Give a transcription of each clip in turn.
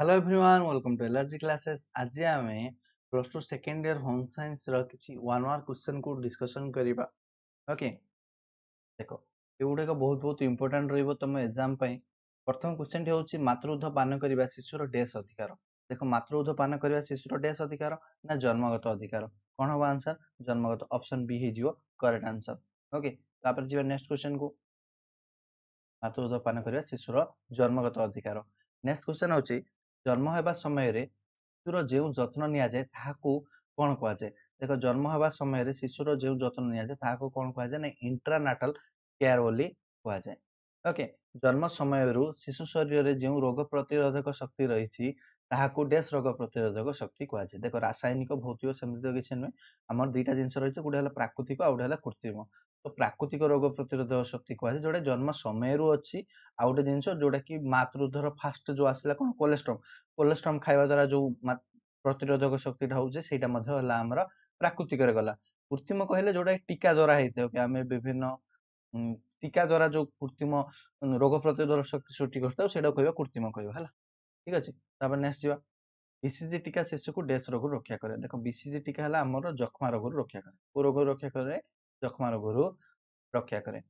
hello everyone welcome to allergy classes आज आउँदै plus two second year home science र कि वान् आवर डिस्कशन डिसकसन ओके देखाक बहुत बहुत इम्पोर्ट्यान्ट एग्जाम पा प्रथम क्वेसन होछि मतृद्ध पान शिशुर डेस अधिकार देख मतृध पान शिशुर डेस अधिकार ना जन्मगत अधिकार कोन हो आन्सर जन्मगत option correct answer okay next question को मतृध पान शिशुर जन्मगत अधिकार नेक्स्ट क्वेश्चन हौ ଜନ୍ମ ହେବା ସମୟରେ ଶିଶୁର ଯେଉଁ ଯତ୍ନ ନିଆଯାଏ ତାହାକୁ କ'ଣ କୁହାଯାଏ ଦେଖ ଜନ୍ମ ହେବା ସମୟରେ ଶିଶୁର ଯେଉଁ ଯତ୍ନ ନିଆଯାଏ ତାହାକୁ କ'ଣ କୁହାଯାଏ ନା ଇଣ୍ଟ୍ରାନାଟାଲ କେୟାର ବୋଲି କୁହାଯାଏ ଓକେ ଜନ୍ମ ସମୟରୁ ଶିଶୁ ଶରୀରରେ ଯେଉଁ ରୋଗ ପ୍ରତିରୋଧକ ଶକ୍ତି ରହିଛି ତାହାକୁ ଡେସ୍ ରୋଗ ପ୍ରତିରୋଧକ ଶକ୍ତି କୁହାଯାଏ ଦେଖ ରାସାୟନିକ ଭୌତିକ ସେମିତି ତ କିଛି ନୁହେଁ ଆମର ଦିଟା ଜିନିଷ ରହିଛି ଗୋଟେ ହେଲା ପ୍ରାକୃତିକ ଆଉ ଗୋଟେ ହେଲା କୃତ୍ରିମ ତ ପ୍ରାକୃତିକ ରୋଗ ପ୍ରତିରୋଧକ ଶକ୍ତି କୁହାଯାଏ ଯେଉଁଟା ଜନ୍ମ ସମୟରୁ ଅଛି ଆଉ ଗୋଟେ ଜିନିଷ ଯୋଉଟା କି ମାତୃଧର ଫାଷ୍ଟ ଯେଉଁ ଆସିଲା କ'ଣ କୋଲେଷ୍ଟ୍ରମ୍ କୋଲେଷ୍ଟ୍ରମ୍ ଖାଇବା ଦ୍ୱାରା ଯେଉଁ ମା- ପ୍ରତିରୋଧକ ଶକ୍ତିଟା ହେଉଛି ସେଇଟା ମଧ୍ୟ ହେଲା ଆମର ପ୍ରାକୃତିକରେ ଗଲା କୃତ୍ରିମ କହିଲେ ଯୋଉଟା ଟୀକା ଦ୍ୱାରା ହେଇଥାଏ କି ଆମେ ବିଭିନ୍ନ ଟୀକା ଦ୍ୱାରା ଯେଉଁ କୃତ୍ରିମ ରୋଗ ପ୍ରତିରୋଧକ ଶକ୍ତି ସୃଷ୍ଟି କରିଥାଉ ସେଇଟାକୁ କହିବା କୃତ୍ରିମ କହିବା ହେଲା ଠିକ୍ ଅଛି ତାପରେ ନେକ୍ସଟ ଯିବା ବିସିଜି ଟୀକା ଶିଶୁକୁ ଡେସ୍ ରୋଗରୁ ରକ୍ଷା କରେ ଦେଖ ବିସିଜି ଟୀକା ହେଲା ଆମର ଯକ୍ଷ୍ମା ରୋଗରୁ ରକ୍ଷା କରେ କୋଉ ରୋଗରୁ ରକ୍ଷା କରେ ଯକ୍ଷ୍ମା ରୋଗରୁ ରକ୍ଷା କରେ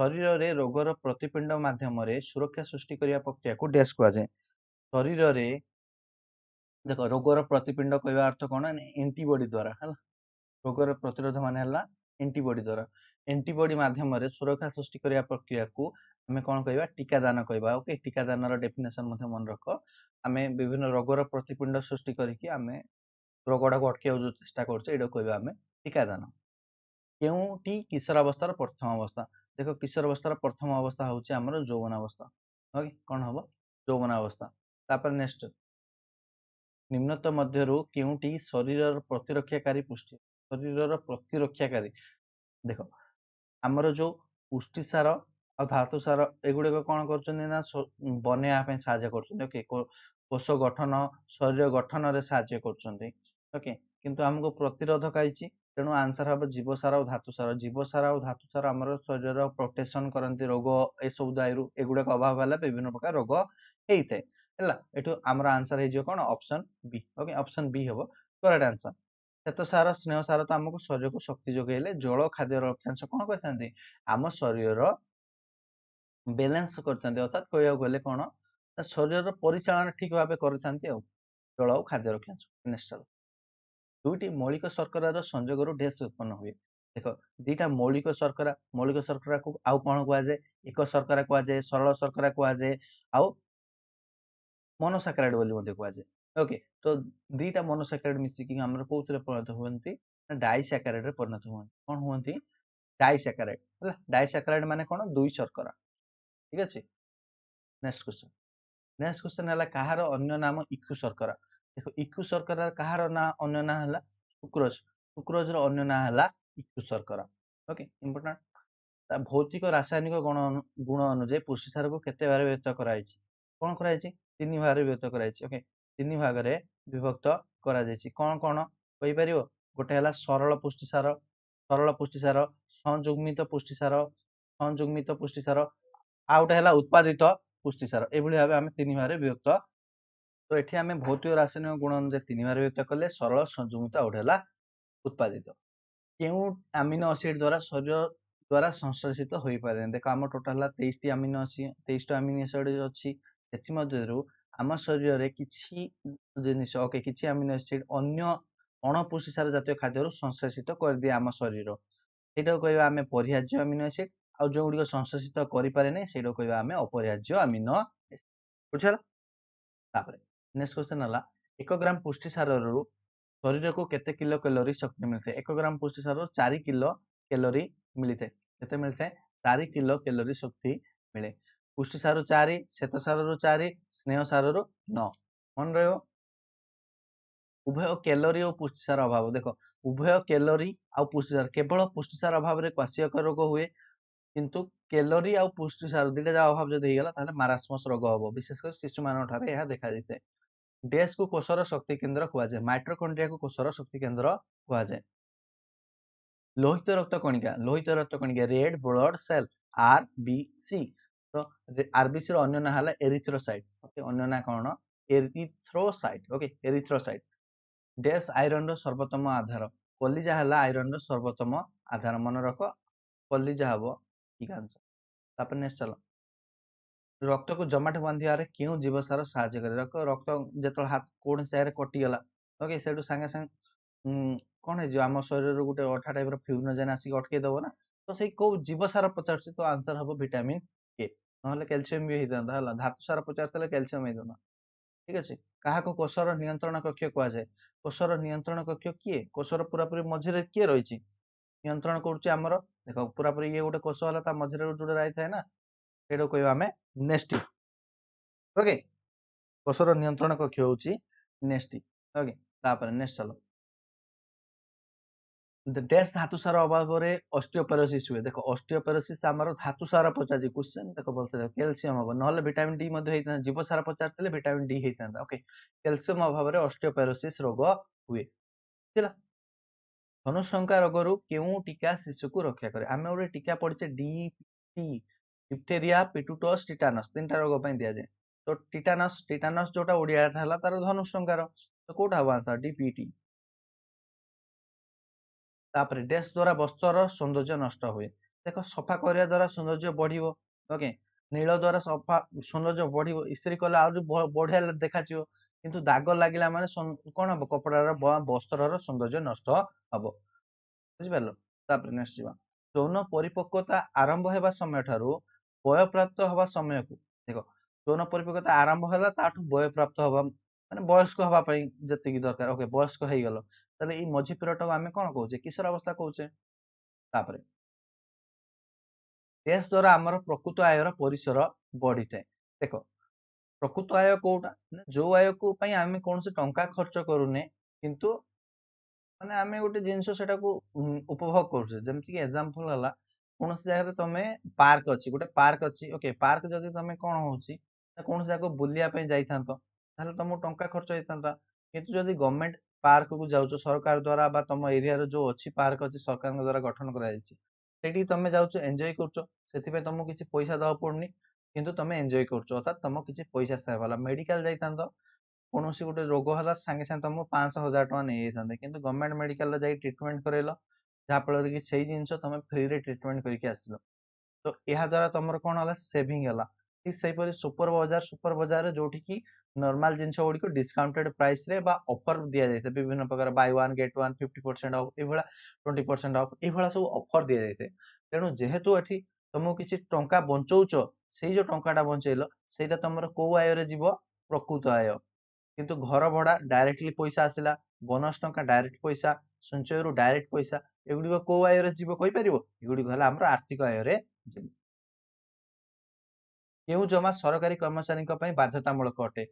ଶରୀରରେ ରୋଗର ପ୍ରତିପିଣ୍ଡ ମାଧ୍ୟମରେ ସୁରକ୍ଷା ସୃଷ୍ଟି କରିବା ପ୍ରକ୍ରିୟାକୁ ଡ୍ୟାସ୍ କୁହାଯାଏ ଶରୀରରେ ଦେଖ ରୋଗର ପ୍ରତିପିଣ୍ଡ କହିବା ଅର୍ଥ କ'ଣ ଏଣ୍ଟିବଡ଼ି ଦ୍ୱାରା ହେଲା ରୋଗର ପ୍ରତିରୋଧ ମାନେ ହେଲା ଏଣ୍ଟିବଡ଼ି ଦ୍ୱାରା ଏଣ୍ଟିବଡ଼ି ମାଧ୍ୟମରେ ସୁରକ୍ଷା ସୃଷ୍ଟି କରିବା ପ୍ରକ୍ରିୟାକୁ ଆମେ କ'ଣ କହିବା ଟିକାଦାନ କହିବା ଓକେ ଟିକାଦାନର ଡେଫିନେସନ୍ ମଧ୍ୟ ମନେ ରଖ ଆମେ ବିଭିନ୍ନ ରୋଗର ପ୍ରତିପିଣ୍ଡ ସୃଷ୍ଟି କରିକି ଆମେ ରୋଗଟାକୁ ଅଟକେଇବାକୁ ଯେଉଁ ଚେଷ୍ଟା କରୁଛେ ଏଇଟାକୁ କହିବା ଆମେ ଟିକାଦାନ କେଉଁଠି କିଶୋରାବସ୍ଥାର ପ୍ରଥମ ଅବସ୍ଥା ଦେଖ କିଶୋରାବସ୍ଥାର ପ୍ରଥମ ଅବସ୍ଥା ହେଉଛି ଆମର ଯୌବନାବସ୍ଥା ଓକେ କ'ଣ ହେବ ଯୌବନାବସ୍ଥା ତାପରେ ନେକ୍ସଟ ନିମ୍ନତ ମଧ୍ୟରୁ କେଉଁଠି ଶରୀରର ପ୍ରତିରକ୍ଷାକାରୀ ପୁଷ୍ଟି ଶରୀରର ପ୍ରତିରକ୍ଷାକାରୀ ଦେଖ ଆମର ଯେଉଁ ପୁଷ୍ଟିସାର ଆଉ ଧାତୁ ସାର ଏଗୁଡ଼ିକ କ'ଣ କରୁଛନ୍ତି ନା ବନେଇବା ପାଇଁ ସାହାଯ୍ୟ କରୁଛନ୍ତି ଓକେ କୋଷ ଗଠନ ଶରୀର ଗଠନରେ ସାହାଯ୍ୟ କରୁଛନ୍ତି ଓକେ କିନ୍ତୁ ଆମକୁ ପ୍ରତିରୋଧ କାହିଛି ତେଣୁ ଆନ୍ସର୍ ହେବ ସାର ଆଉ ଧାତୁ ସାର ଜୀବ ସାର ଆଉ ଧାତୁ ସାର ଆମର ଶରୀରର ପ୍ରୋଟେକ୍ସନ୍ କରନ୍ତି ରୋଗ ଏସବୁ ଦାୟୀରୁ ଏଗୁଡ଼ାକ ଅଭାବ ହେଲା ବିଭିନ୍ନ ପ୍ରକାର ରୋଗ ହେଇଥାଏ ହେଲା ଏଠୁ ଆମର ଆନ୍ସର୍ ହେଇଯିବ କ'ଣ option B okay option B ହେବ କରେକ୍ଟ ଆନ୍ସର୍ ସାର ସ୍ନେହ ସାର ତ ଆମକୁ ଶରୀରକୁ ଶକ୍ତି ଯୋଗାଇଲେ ଜଳ ଖାଦ୍ୟ ରକ୍ଷାଂଶ କ'ଣ କରିଥାନ୍ତି ଆମ ଶରୀରର ବାଲାନ୍ସ କରିଥାନ୍ତି ଅର୍ଥାତ କହିବାକୁ ଗଲେ କ'ଣ ଶରୀରର ପରିଚାଳନା ଠିକ ଭାବେ କରିଥାନ୍ତି ଆଉ ଜଳ ଆଉ ଖାଦ୍ୟ ରକ୍ଷାଂଶ ନେଷ୍ଟ ଦୁଇଟି ମୌଳିକ ଶର୍କରାର ସଂଯୋଗରୁ ଡେସ୍ ଉତ୍ପନ୍ନ ହୁଏ ଦେଖ ଦୁଇଟା ମୌଳିକ ଶର୍କରା ମୌଳିକ ଶର୍କରାକୁ ଆଉ କ'ଣ କୁହାଯାଏ ଏକ ଶର୍କରା କୁହାଯାଏ ସରଳ ଶର୍କରା କୁହାଯାଏ ଆଉ ମନୋସାକ୍ରାଇଡ଼ ବୋଲି ମଧ୍ୟ କୁହାଯାଏ ଓକେ ତ ଦୁଇଟା ମନୋସାକ୍ରାଇଡ଼ ମିଶିକି ଆମର କେଉଁଥିରେ ପରିଣତ ହୁଅନ୍ତି ନା ଡାଇସାକାରାଇଡ଼ରେ ପରିଣତ ହୁଅନ୍ତି କ'ଣ ହୁଅନ୍ତି ଡାଇସାକାରାଇଡ଼ ହେଲା ଡାଇସାକାରାଇଡ଼ ମାନେ କ'ଣ ଦୁଇ ଶର୍କରା ଠିକ ଅଛି ନେକ୍ସଟ କ୍ୱେଶ୍ଚନ୍ ନେକ୍ସଟ କ୍ୱେଶ୍ଚନ୍ ହେଲା କାହାର ଅନ୍ୟ ନାମ ଇକୁ ଶର୍କରା ଦେଖ ଇକୁ ଶର୍କରା କାହାର ନାଁ ଅନ୍ୟ ନାଁ ହେଲା କୁକ୍ରୋଜ କୁକ୍ରୋଜର ଅନ୍ୟ ନାଁ ହେଲା ଇକୁ ଶର୍କରା ଓକେ ଇମ୍ପୋର୍ଟାଣ୍ଟ ତା ଭୌତିକ ରାସାୟନିକ ଗୁଣ ଗୁଣ ଅନୁଯାୟୀ ପୁଷ୍ଟି ସାରକୁ କେତେ ଭାଗରେ ବ୍ୟକ୍ତ କରାଯାଇଛି କ'ଣ କରାଯାଇଛି ତିନି ଭାଗରେ ବ୍ୟକ୍ତ କରାଯାଇଛି ଓକେ ତିନି ଭାଗରେ ବିଭକ୍ତ କରାଯାଇଛି କ'ଣ କ'ଣ କହିପାରିବ ଗୋଟେ ହେଲା ସରଳ ପୁଷ୍ଟିସାର ସରଳ ପୁଷ୍ଟିସାର ସଂଯୁଗ୍ମିତ ପୁଷ୍ଟିସାର ସଂଯୁଗ୍ମିତ ପୁଷ୍ଟିସାର ଆଉ ଗୋଟେ ହେଲା ଉତ୍ପାଦିତ ପୁଷ୍ଟିସାର ଏଭଳି ଭାବେ ଆମେ ତିନି ଭାଗରେ ବିଭକ୍ତ ତ ଏଠି ଆମେ ଭୌତିକ ରାସାୟନିକ ଗୁଣ ଅନୁଯାୟୀ ତିନିବାର ବ୍ୟକ୍ତ କଲେ ସରଳ ସଂଯୁକ୍ତ ଅଢ଼େଲା ଉତ୍ପାଦିତ କେଉଁ ଆମିନୋ ଅସିଡ୍ ଦ୍ୱାରା ଶରୀର ଦ୍ୱାରା ସଂଶ୍ଳେଷିତ ହୋଇପାରେ ଦେଖ ଆମ ଟୋଟାଲ ହେଲା ତେଇଶଟି ଆମିନୋ ଅସିଡ଼ ତେଇଶଟି ଆମିନୋ ଅସିଡ଼ ଅଛି ସେଥିମଧ୍ୟରୁ ଆମ ଶରୀରରେ କିଛି ଜିନିଷ ଓକେ କିଛି ଆମିନୋ ଆସିଡ୍ ଅନ୍ୟ ଅଣପୋଷିସାର ଜାତୀୟ ଖାଦ୍ୟରୁ ସଂଶ୍ଳେଷିତ କରିଦିଏ ଆମ ଶରୀର ସେଇଟାକୁ କହିବା ଆମେ ପରିହାର୍ଯ୍ୟ ଆମିନୋ ଆସିଡ୍ ଆଉ ଯେଉଁଗୁଡ଼ିକ ସଂଶ୍ଳେଷିତ କରିପାରେ ନାହିଁ ସେଇଟାକୁ କହିବା ଆମେ ଅପରିହାର୍ଯ୍ୟ ଆମିନୋ ବୁଝିହେଲା ତାପରେ ନେକ୍ସଟ କ୍ୱେଶ୍ଚନ ହେଲା ଏକ ଗ୍ରାମ ପୁଷ୍ଟିସାରରୁ ଶରୀରକୁ କେତେ କିଲୋ କ୍ୟାଲୋରି ଶକ୍ତି ମିଳିଥାଏ ଏକ ଗ୍ରାମ ପୁଷ୍ଟିସାରରୁ ଚାରି କିଲୋ କ୍ୟାଲୋରି ମିଳିଥାଏ କେତେ ମିଳିଥାଏ ଚାରି କିଲୋ କ୍ୟାଲୋରି ଶକ୍ତି ମିଳେ ପୁଷ୍ଟିସାର ଚାରି ଶ୍ଵେତ ସାରରୁ ଚାରି ସ୍ନେହ ସାରରୁ ନଅ ମନେ ରହିବ ଉଭୟ କ୍ୟାଲୋରି ଓ ପୁଷ୍ଟିସାର ଅଭାବ ଦେଖ ଉଭୟ କ୍ୟାଲୋରି ଆଉ ପୁଷ୍ଟିସାର କେବଳ ପୁଷ୍ଟିସାର ଅଭାବରେ କ୍ୱାସିୟକ ରୋଗ ହୁଏ କିନ୍ତୁ କ୍ୟାଲୋରି ଆଉ ପୁଷ୍ଟିସାର ଦୁଇଟା ଯାହା ଅଭାବ ଯଦି ହେଇଗଲା ତାହେଲେ ମାରାସ୍ମସ୍ ରୋଗ ହବ ବିଶେଷ କରି ଶିଶୁମାନଙ୍କ ଠାରେ ଏହା ଦେଖାଯାଇଥାଏ ଡିଏସ୍କୁ କୋଷର ଶକ୍ତି କେନ୍ଦ୍ର କୁହାଯାଏ ମାଇଟ୍ରୋକଣ୍ଡ୍ରିଆକୁ କୋଷର ଶକ୍ତି କେନ୍ଦ୍ର କୁହାଯାଏ লোহিত রক্ত কণিকা লোহিত রক্ত কণিকা red blood cell R B C তো আর বি সি র অন্য না হলে এরিথ্রোসাইট ওকে অন্য না কোন erythrocyte okay erythrocyte dash iron র সর্বোত্তম আধার কলিজা হল আইরন র সর্বোত্তম আধার মনে রাখ কলিজা হব ঠিক আনসার তারপরে নেক্সট চলো ରକ୍ତକୁ ଜମାଟ ବାନ୍ଧିବାରେ କେଉଁ ଜୀବସାର ସାହାଯ୍ୟ କରେ ରକ୍ତ ରକ୍ତ ଯେତେବେଳେ ହାତ କୌଣସି ଜାଗାରେ କଟିଗଲା ଓକେ ସେଠୁ ସାଙ୍ଗେ ସାଙ୍ଗେ କ'ଣ ହେଇଯିବ ଆମ ଶରୀରରୁ ଗୋଟେ ଅଠା ଟାଇପ୍ର ଫ୍ୟୁନୋଜେନ୍ ଆସିକି ଅଟକେଇ ଦେବ ନା ତ ସେଇ କେଉଁ ଜୀବସାର ପଚାରୁଛି ତ ଆନ୍ସର ହେବ ଭିଟାମିନ୍ କେ ନହେଲେ କ୍ୟାଲସିୟମ୍ ବି ହେଇଥାନ୍ତା ହେଲା ଧାତୁ ସାର ପଚାରୁଥିଲେ କ୍ୟାଲସିୟମ୍ ହେଇଥାନ୍ତା ଠିକ ଅଛି କାହାକୁ କୋଷର ନିୟନ୍ତ୍ରଣ କକ୍ଷ କୁହାଯାଏ କୋଷର ନିୟନ୍ତ୍ରଣ କକ୍ଷ କିଏ କୋଷର ପୁରାପୁରି ମଝିରେ କିଏ ରହିଛି ନିୟନ୍ତ୍ରଣ କରୁଛି ଆମର ଦେଖ ପୁରାପୁରି ଇଏ ଗୋଟେ କୋଷ ହେଲା ତା ମଝିରେ ଯୋଉଟା ରହିଥାଏ ନା ସେଇଟାକୁ କହିବା ଆମେ ନେଷ୍ଟି ଓକେ କୋଷର ନିୟନ୍ତ୍ରଣ କକ୍ଷ ହେଉଛି ନେଷ୍ଟି ଓକେ ତାପରେ ନେଷ୍ଟ ସାଲ ଡେସ୍ ଧାତୁସାର ଅଭାବରେ ଅଷ୍ଟିଓପେରୋସିସ୍ ହୁଏ ଦେଖ ଅଷ୍ଟିଓପେରୋସିସ୍ ଆମର ଧାତୁସାର ପଚାରିଛି କୋଶ୍ଚିନ୍ ଦେଖ ଭଲସେ ଦେଖ କ୍ୟାଲସିୟମ ହେବ ନହେଲେ ଭିଟାମିନ୍ ଡି ମଧ୍ୟ ହେଇଥାନ୍ତା ଜୀବସାର ପଚାରିଥିଲେ ଭିଟାମିନ୍ ଡି ହେଇଥାନ୍ତା ଓକେ କ୍ୟାଲସିୟମ ଅଭାବରେ ଅଷ୍ଟିଓପେରୋସିସ୍ ରୋଗ ହୁଏ ବୁଝିଲା ଧନୁଶଙ୍କା ରୋଗରୁ କେଉଁ ଟୀକା ଶିଶୁକୁ ରକ୍ଷା କରେ ଆମେ ଗୋଟେ ଟୀକା ପଡ଼ିଛେ D P diphtheria pertussis tetanus ତିନିଟା ରୋଗ ପାଇଁ ଦିଆଯାଏ ତ ଟିଟାନସ୍ ଟିଟାନସ୍ ଯେଉଁଟା ଓଡ଼ିଆ ହେଲା ତାର ଧନୁଷଙ୍କାର ତ କେଉଁଟା ହବ ଆନ୍ସର ଡିପିଟି e ତାପରେ ଡେସ୍ ଦ୍ୱାରା ବସ୍ତ୍ରର ସୌନ୍ଦର୍ଯ୍ୟ ନଷ୍ଟ ହୁଏ ଦେଖ ସଫା କରିବା ଦ୍ୱାରା ସୌନ୍ଦର୍ଯ୍ୟ ବଢ଼ିବ ଓକେ ନୀଳ ଦ୍ୱାରା ସଫା ସୌନ୍ଦର୍ଯ୍ୟ ବଢ଼ିବ ଇସ୍ତ୍ରୀ କଲେ ଆହୁରି ବଢ଼ିଆ ଦେଖାଯିବ କିନ୍ତୁ ଦାଗ ଲାଗିଲା ମାନେ କ'ଣ ହବ କପଡ଼ାର ବସ୍ତ୍ରର ସୌନ୍ଦର୍ଯ୍ୟ ନଷ୍ଟ ହବ ବୁଝିପାରିଲ ତାପରେ ନେକ୍ସଟ ଯିବା ଯୌନ ପରିପକ୍ୱତା ଆରମ୍ଭ ହେବା ସମୟ ଠାରୁ ବୟପ୍ରାପ୍ତ ହବା ସମୟକୁ ଦେଖ ଯୌନ ପରିପକ୍ଵତା ଆରମ୍ଭ ହେଲା ତାଠୁ ବୟପ୍ରାପ୍ତ ହବା ମାନେ ବୟସ୍କ ହବା ପାଇଁ ଯେତିକି ଦରକାର ଓକେ ବୟସ୍କ ହେଇଗଲ ତାହେଲେ ଏଇ ମଝି ପିରିୟଡ଼ଟାକୁ ଆମେ କ'ଣ କହୁଛେ କିଶୋର ଅବସ୍ଥା କହୁଛେ ତାପରେ ଏସ୍ ଦ୍ୱାରା ଆମର ପ୍ରକୃତ ଆୟର ପରିସର ବଢ଼ିଥାଏ ଦେଖ ପ୍ରକୃତ ଆୟ କୋଉଟା ମାନେ ଯେଉଁ ଆୟକୁ ପାଇଁ ଆମେ କୌଣସି ଟଙ୍କା ଖର୍ଚ୍ଚ କରୁନେ କିନ୍ତୁ ମାନେ ଆମେ ଗୋଟେ ଜିନିଷ ସେଟାକୁ ଉପଭୋଗ କରୁଛେ ଯେମିତିକି ଏକ୍ଜାମ୍ପଲ୍ ହେଲା କୌଣସି ଜାଗାରେ ତମେ ପାର୍କ ଅଛି ଗୋଟେ ପାର୍କ ଅଛି ଓକେ ପାର୍କ ଯଦି ତମେ କ'ଣ ହେଉଛି ନା କୌଣସି ଜାଗାକୁ ବୁଲିବା ପାଇଁ ଯାଇଥାନ୍ତ ତାହେଲେ ତମକୁ ଟଙ୍କା ଖର୍ଚ୍ଚ ହେଇଥାନ୍ତା କିନ୍ତୁ ଯଦି ଗଭର୍ଣ୍ଣମେଣ୍ଟ ପାର୍କକୁ ଯାଉଛ ସରକାର ଦ୍ୱାରା ବା ତମ ଏରିଆର ଯେଉଁ ଅଛି ପାର୍କ ଅଛି ସରକାରଙ୍କ ଦ୍ୱାରା ଗଠନ କରାଯାଇଛି ସେଠିକି ତମେ ଯାଉଛ ଏନ୍ଜୟ କରୁଛ ସେଥିପାଇଁ ତମକୁ କିଛି ପଇସା ଦେବାକୁ ପଡ଼ୁନି କିନ୍ତୁ ତମେ ଏନ୍ଜୟ କରୁଛ ଅର୍ଥାତ୍ ତମକୁ କିଛି ପଇସା ସେଭ୍ ହେଲା ମେଡ଼ିକାଲ ଯାଇଥାନ୍ତ କୌଣସି ଗୋଟେ ରୋଗ ହେଲା ସାଙ୍ଗେ ସାଙ୍ଗେ ତମକୁ ପାଞ୍ଚଶହ ହଜାର ଟଙ୍କା ନେଇଯାଇଥାନ୍ତେ କିନ୍ତୁ ଗଭର୍ଣ୍ଣମେଣ୍ଟ ମେଡ଼ିକାଲରେ ଯାଇ ଟ୍ରିଟମେଣ୍ଟ କରାଇଲ ଯାହାଫଳରେ କି ସେଇ ଜିନିଷ ତମେ ଫ୍ରିରେ ଟ୍ରିଟମେଣ୍ଟ କରିକି ଆସିଲ ତ ଏହାଦ୍ୱାରା ଦ୍ୱାରା ତମର କ'ଣ ହେଲା ସେଭିଂ ହେଲା ଠିକ୍ ସେହିପରି ସୁପର ବଜାର ସୁପର ବଜାରରେ ଯୋଉଠିକି ନର୍ମାଲ ଜିନିଷ ଗୁଡ଼ିକୁ ଡିସକାଉଣ୍ଟେଡ୍ ପ୍ରାଇସ୍ରେ ବା ଅଫର୍ ଦିଆଯାଇଥାଏ ବିଭିନ୍ନ ପ୍ରକାର buy one get one fifty percent off ଏଇଭଳିଆ ଟ୍ୱେଣ୍ଟି ପରସେଣ୍ଟ ଅଫ୍ ଏଇଭଳିଆ ସବୁ ଅଫର୍ ଦିଆଯାଇଥାଏ ତେଣୁ ଯେହେତୁ ଏଠି ତୁମକୁ କିଛି ଟଙ୍କା ବଞ୍ଚଉଛ ସେଇ ଯେଉଁ ଟଙ୍କାଟା ବଞ୍ଚେଇଲ ସେଇଟା ତମର କେଉଁ ଆୟରେ ଯିବ ପ୍ରକୃତ ଆୟ କିନ୍ତୁ ଘର ଭଡ଼ା ଡାଇରେକ୍ଟଲି ପଇସା ଆସିଲା ବୋନସ୍ ଟଙ୍କା ଡାଇରେକ୍ଟ ପଇସା ସଞ୍ଚୟରୁ ଡାଇରେକ୍ଟ ପଇସା ଏଗୁଡ଼ିକ କେଉଁ ଆୟରେ ଯିବ କହିପାରିବ ଏଗୁଡ଼ିକ ହେଲା ଆମର ଆର୍ଥିକ ଆୟରେ ଯିବ କେଉଁ ଜମା ସରକାରୀ କର୍ମଚାରୀଙ୍କ ପାଇଁ ବାଧ୍ୟତାମୂଳକ ଅଟେ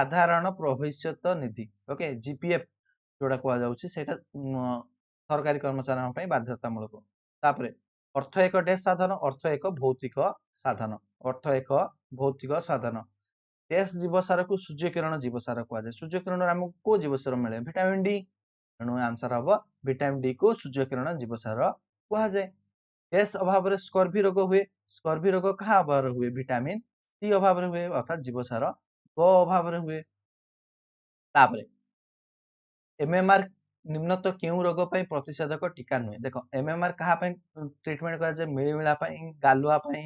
ସାଧାରଣ ଭବିଷ୍ୟତ ନିଧି ଓକେ ଜିପିଏଫ ଯୋଉଟା କୁହାଯାଉଛି ସେଇଟା ସରକାରୀ କର୍ମଚାରୀଙ୍କ ପାଇଁ ବାଧ୍ୟତାମୂଳକ ତାପରେ ଅର୍ଥ ଏକ ଡେସ୍ ସାଧନ ଅର୍ଥ ଏକ ଭୌତିକ ସାଧନ ଅର୍ଥ ଏକ ଭୌତିକ ସାଧନ ଡେସ୍ ଜୀବସାରକୁ ସୂର୍ଯ୍ୟକିରଣ ଜୀବସାର କୁହାଯାଏ ସୂର୍ଯ୍ୟକିରଣରେ ଆମକୁ କୋଉ ଜୀବସାର ମିଳେ ଭିଟାମିନ୍ ଡି ତେଣୁ ଆନ୍ସର ହବ ଭିଟାମିନ୍ ଡି କୁ ସୂର୍ଯ୍ୟକିରଣ ଜୀବସାର କୁହାଯାଏ ଏସ୍ ଅଭାବରେ ସ୍କର୍ଭି ରୋଗ ହୁଏ ସ୍କର୍ଭି ରୋଗ କାହା ଅଭାବରେ ହୁଏ ଭିଟାମିନ୍ ସି ଅଭାବରେ ହୁଏ ଅର୍ଥାତ୍ ଜୀବସାର ଗ ଅଭାବରେ ହୁଏ ତାପରେ ଏମ୍ଏମ୍ଆର୍ ନିମ୍ନତ କେଉଁ ରୋଗ ପାଇଁ ପ୍ରତିଷେଧକ ଟୀକା ନୁହେଁ ଦେଖ ଏମ୍ଏମ୍ଆର୍ କାହା ପାଇଁ ଟ୍ରିଟମେଣ୍ଟ କରାଯାଏ ମିଳିମିଳା ପାଇଁ ଗାଲୁଆ ପାଇଁ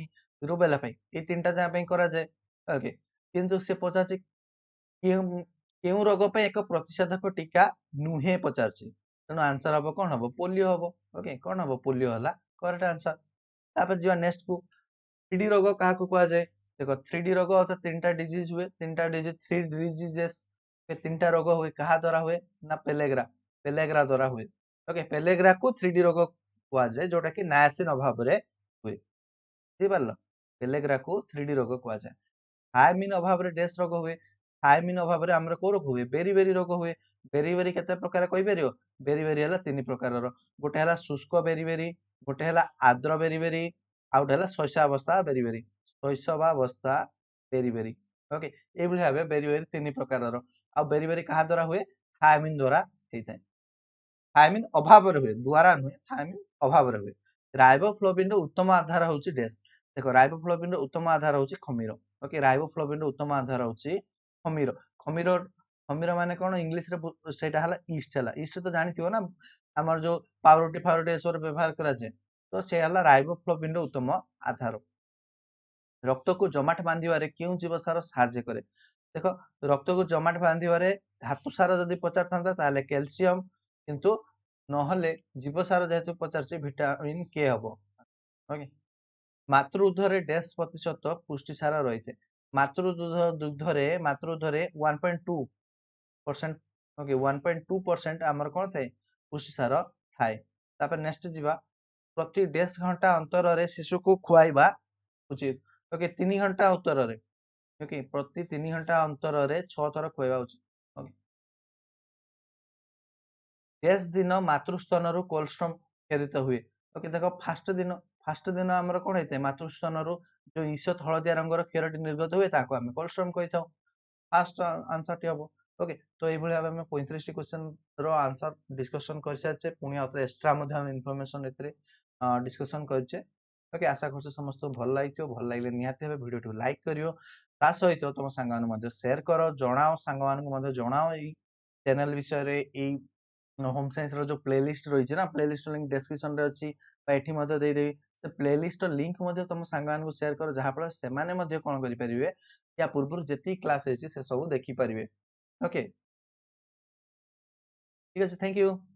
ରୁବେଲା ପାଇଁ ଏଇ ତିନିଟା ଯାହା ପାଇଁ କରାଯାଏ ଓକେ କିନ୍ତୁ ସେ ପଚାରୁଛି କେଉଁ କେଉଁ ରୋଗ ପାଇଁ ଏକ ପ୍ରତିଷେଧକ ଟୀକା ନୁହେଁ ପଚାରୁଛି ତେଣୁ ଆନ୍ସର ହବ କ'ଣ ହବ ପୋଲିଓ ହବ ଓକେ କ'ଣ ହବ ପୋଲିଓ ହେଲା କରେକ୍ଟ ଆନ୍ସର ତାପରେ ଯିବା ନେକ୍ସଟକୁ ଥ୍ରିଡି ରୋଗ କାହାକୁ କୁହାଯାଏ ଦେଖ ଥ୍ରିଡି ରୋଗ ଅର୍ଥାତ ତିନିଟା ଡିଜିଜ ହୁଏ ତିନିଟା ଡିଜିଜ ଥ୍ରୀ ଡିଜିଜେସ୍ ତିନିଟା ରୋଗ ହୁଏ କାହା ଦ୍ୱାରା ହୁଏ ନା ପେଲେଗ୍ରା ପେଲେଗ୍ରା ଦ୍ୱାରା ହୁଏ ଓକେ ପେଲେଗ୍ରାକୁ ଥ୍ରିଡି ରୋଗ କୁହାଯାଏ ଯୋଉଟାକି ନାୟାସିନ୍ ଅଭାବରେ ହୁଏ ବୁଝିପାରିଲ ପେଲେଗ୍ରାକୁ ଥ୍ରିଡି ରୋଗ କୁହାଯାଏ ହାଇମିନ୍ ଅଭାବରେ ଡେସ୍ ରୋଗ ହୁଏ ଆଇମିନ ଅଭାବରେ ଆମର କୋଉ ରୋଗ ହୁଏ ବେରି ବେରି ରୋଗ ହୁଏ ବେରି ବେରି କେତେ ପ୍ରକାର କହିପାରିବ ବେରି ବେରି ହେଲା ତିନି ପ୍ରକାରର ଗୋଟେ ହେଲା ଶୁଷ୍କ ବେରି ବେରି ଗୋଟେ ହେଲା ଆଦ୍ର ବେରି ବେରି ଆଉ ଗୋଟେ ହେଲା ଶୈଶାବସ୍ଥା ବେରି ବେରି ଶୈଶବାବସ୍ଥା ବେରି ବେରି ଓକେ ଏଇଭଳି ଭାବେ ବେରି ବେରି ତିନି ପ୍ରକାରର ଆଉ ବେରି ବେରି କାହା ଦ୍ୱାରା ହୁଏ ଥାୟାମିନ୍ ଦ୍ୱାରା ହେଇଥାଏ ଥାୟାମିନ୍ ଅଭାବରେ ହୁଏ ଦ୍ୱାରା ନୁହେଁ ଥାୟାମିନ୍ ଅଭାବରେ ହୁଏ ରାଇବୋଫ୍ଲୋବିନ୍ର ଉତ୍ତମ ଆଧାର ହେଉଛି ଡେସ୍ ଦେଖ ରାଇବୋଫ୍ଲୋବିନ୍ର ଉତ୍ତମ ଆଧାର ହେଉଛି ଖମିର ଓକେ ରାଇବୋଫ୍ଲୋବିନ୍ର ଉତ୍ତମ ଆଧାର ହେଉଛି ଖମିର ଖମିର ଖମିର ମାନେ କ'ଣ ଇଂଲିଶରେ ସେଇଟା ହେଲା ଇଷ୍ଟ ହେଲା ଇଷ୍ଟ ତ ଜାଣିଥିବ ନା ଆମର ଯେଉଁ ପାଉରୁଟି ଫାଉରୁଟି ଏସବୁ ବ୍ୟବହାର କରାଯାଏ ତ ସେ ହେଲା ରାଇବୋଫ୍ଲୋବିନ୍ର ଉତ୍ତମ ଆଧାର ରକ୍ତକୁ ଜମାଟ ବାନ୍ଧିବାରେ କେଉଁ ଜୀବ ସାର ସାହାଯ୍ୟ କରେ ଦେଖ ରକ୍ତକୁ ଜମାଟ ବାନ୍ଧିବାରେ ଧାତୁ ସାର ଯଦି ପଚାରିଥାନ୍ତା ତାହେଲେ କ୍ୟାଲସିୟମ କିନ୍ତୁ ନହେଲେ ଜୀବ ସାର ଯେହେତୁ ପଚାରୁଛି ଭିଟାମିନ କେ ହବ ମାତୃ ଉଦ୍ଧରେ ଡେସ୍ ପ୍ରତିଶତ ସାର ରହିଛି মাতৃ দুধ দুগ্ধরে ମାତୃ ଦୁଧରେ one point two percent okay one point two percent ଆମର କ'ଣ ଥାଏ ପୁଷ୍ଟିସାର ଥାଏ ତାପରେ ନେକ୍ସଟ ଯିବା ପ୍ରତି ଡେସ୍ ଘଣ୍ଟା ଅନ୍ତରରେ ଶିଶୁକୁ ଖୁଆଇବା ଉଚିତ ଓକେ ତିନି ଘଣ୍ଟା ଅନ୍ତରରେ ଓକେ ପ୍ରତି ତିନି ଘଣ୍ଟା ଅନ୍ତରରେ ଛଅ ଥର ଖୁଆଇବା ଉଚିତ ଓକେ ଡେସ୍ ଦିନ ମାତୃସ୍ତନରୁ କୋଲଷ୍ଟ୍ରମ୍ ଉତ୍ପାଦିତ ହୁଏ ଓକେ ଦେଖ ଫାଷ୍ଟ ଦିନ ଫାଷ୍ଟ ଦିନ ଆମର କ'ଣ ହେଇଥାଏ ମାତୃସ୍ତନରୁ ଯେଉଁ ଈଷତ୍ ହଳଦିଆ ରଙ୍ଗର କ୍ଷୀରଟି ନିର୍ଗତ ହୁଏ ତାହାକୁ ଆମେ ପରିଶ୍ରମ କହିଥାଉ ଫାଷ୍ଟ ଆନ୍ସରଟି ହବ ଓକେ ତ ଏଇଭଳି ଭାବେ ଆମେ ପଇଁତିରିଶଟି କ୍ୱେଶ୍ଚନର ଆନ୍ସର ଡିସ୍କସନ୍ କରିସାରିଛେ ପୁଣି ଆଉ ଥରେ ଏକ୍ସଟ୍ରା ମଧ୍ୟ ଆମେ ଇନଫର୍ମେସନ୍ ଏଥିରେ ଡିସ୍କସନ୍ କରିଛେ ଓକେ ଆଶା କରୁଛି ସମସ୍ତଙ୍କୁ ଭଲ ଲାଗିଥିବ ଭଲ ଲାଗିଲେ ନିହାତି ଭାବେ ଭିଡ଼ିଓଟିକୁ ଲାଇକ୍ କରିବ ତା ସହିତ ତୁମ ସାଙ୍ଗମାନଙ୍କୁ ମଧ୍ୟ ସେୟାର କର ଜଣାଅ ସାଙ୍ଗମାନଙ୍କୁ ମଧ୍ୟ ଜଣାଅ ଏଇ ଚ୍ୟାନେଲ୍ ବିଷୟରେ ଏଇ ହୋମ୍ ସାଇନ୍ସର ଯେଉଁ ପ୍ଲେଲିଷ୍ଟ ରହିଛି ନା ପ୍ଲେଲିଷ୍ଟର ଲିଙ୍କ ଡେସ୍କ୍ରିପସନରେ ଅଛି ବା ଏଠି ମଧ୍ୟ ଦେଇଦେବି ସେ ପ୍ଲେଲିଷ୍ଟର ଲିଙ୍କ ମଧ୍ୟ ତୁମ ସାଙ୍ଗମାନଙ୍କୁ ସେୟାର କର ଯାହାଫଳରେ ସେମାନେ ମଧ୍ୟ କ'ଣ କରିପାରିବେ ୟା ପୂର୍ବରୁ ଯେତିକି କ୍ଲାସ୍ ହେଇଛି ସେସବୁ ଦେଖିପାରିବେ ଓକେ ଠିକ୍ ଅଛି ଥ୍ୟାଙ୍କ ୟୁ